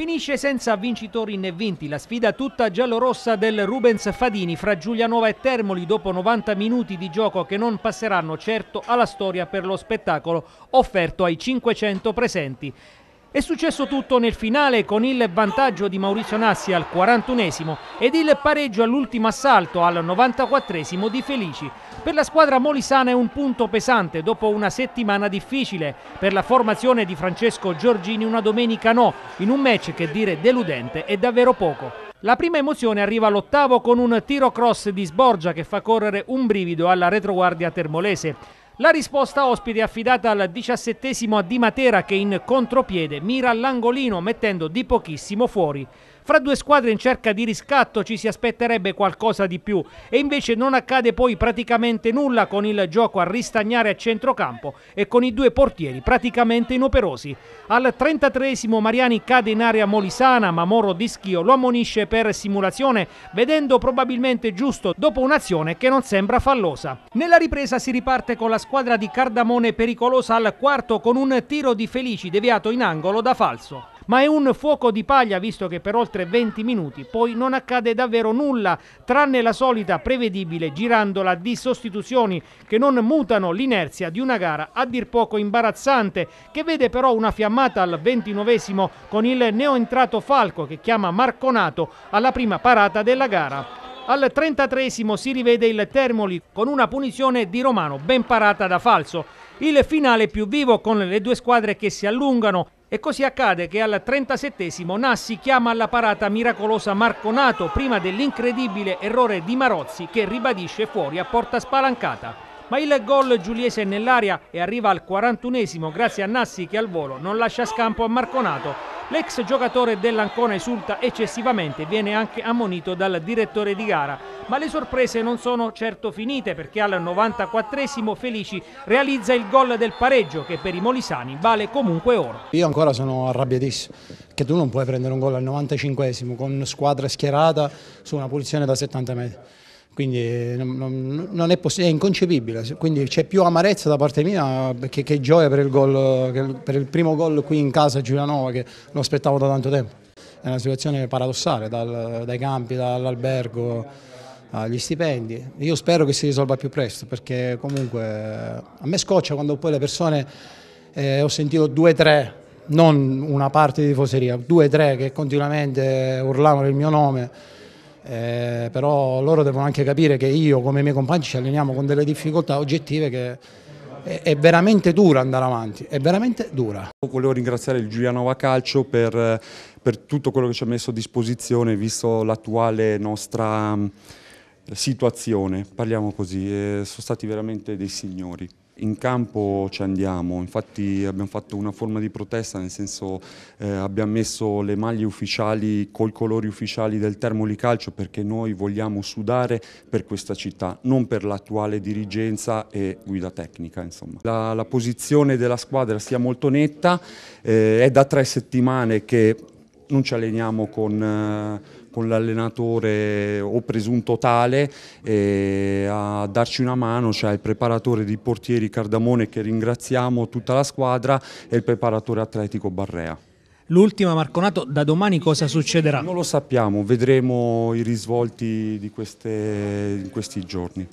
Finisce senza vincitori né vinti la sfida tutta giallorossa del Rubens Fadini fra Giulianova e Termoli dopo 90 minuti di gioco che non passeranno certo alla storia per lo spettacolo offerto ai 500 presenti. È successo tutto nel finale con il vantaggio di Maurizio Nassi al 41esimo ed il pareggio all'ultimo assalto al 94esimo di Felici. Per la squadra molisana è un punto pesante dopo una settimana difficile. Per la formazione di Francesco Giorgini una domenica no, in un match che dire deludente è davvero poco. La prima emozione arriva all'ottavo con un tiro cross di Sborgia che fa correre un brivido alla retroguardia termolese. La risposta ospite è affidata al diciassettesimo a Di Matera che in contropiede mira all'angolino mettendo di pochissimo fuori. Fra due squadre in cerca di riscatto ci si aspetterebbe qualcosa di più e invece non accade poi praticamente nulla con il gioco a ristagnare a centrocampo e con i due portieri praticamente inoperosi. Al 33 Mariani cade in area molisana ma Moro di Schio lo ammonisce per simulazione vedendo probabilmente giusto dopo un'azione che non sembra fallosa. Nella ripresa si riparte con la squadra di Cardamone pericolosa al quarto con un tiro di Felici deviato in angolo da falso ma è un fuoco di paglia visto che per oltre 20 minuti poi non accade davvero nulla, tranne la solita prevedibile girandola di sostituzioni che non mutano l'inerzia di una gara a dir poco imbarazzante, che vede però una fiammata al 29 con il neoentrato Falco che chiama Marconato alla prima parata della gara. Al 33 si rivede il Termoli con una punizione di Romano ben parata da falso. Il finale più vivo con le due squadre che si allungano e così accade che al 37esimo Nassi chiama alla parata miracolosa Marconato prima dell'incredibile errore di Marozzi che ribadisce fuori a porta spalancata. Ma il gol giuliese è nell'aria e arriva al 41esimo grazie a Nassi che al volo non lascia scampo a Marconato L'ex giocatore dell'Ancona esulta eccessivamente e viene anche ammonito dal direttore di gara. Ma le sorprese non sono certo finite perché al 94esimo Felici realizza il gol del pareggio che per i molisani vale comunque oro. Io ancora sono arrabbiatissimo che tu non puoi prendere un gol al 95esimo con squadra schierata su una punizione da 70 metri quindi non, non, non è, è, inconcepibile, quindi c'è più amarezza da parte mia che, che gioia per il, gol, per il primo gol qui in casa a Giulianova che lo aspettavo da tanto tempo. È una situazione paradossale, dal, dai campi, dall'albergo agli stipendi. Io spero che si risolva più presto perché comunque a me scoccia quando poi le persone, eh, ho sentito due o tre non una parte di tifoseria, due o tre che continuamente urlavano il mio nome eh, però loro devono anche capire che io come i miei compagni ci alleniamo con delle difficoltà oggettive che è, è veramente dura andare avanti, è veramente dura. Volevo ringraziare il Giulianova Calcio per, eh, per tutto quello che ci ha messo a disposizione, visto l'attuale nostra situazione, parliamo così, sono stati veramente dei signori. In campo ci andiamo, infatti abbiamo fatto una forma di protesta, nel senso eh, abbiamo messo le maglie ufficiali col colori ufficiali del Termoli Calcio perché noi vogliamo sudare per questa città, non per l'attuale dirigenza e guida tecnica. La, la, posizione della squadra sia molto netta, eh, è da tre settimane che non ci alleniamo con, eh, con l'allenatore o presunto tale, a darci una mano c'è cioè il preparatore di portieri Cardamone che ringraziamo tutta la squadra e il preparatore atletico Barrea. L'ultima, Marconato, da domani cosa succederà? Non lo sappiamo, vedremo i risvolti di, queste, di questi giorni.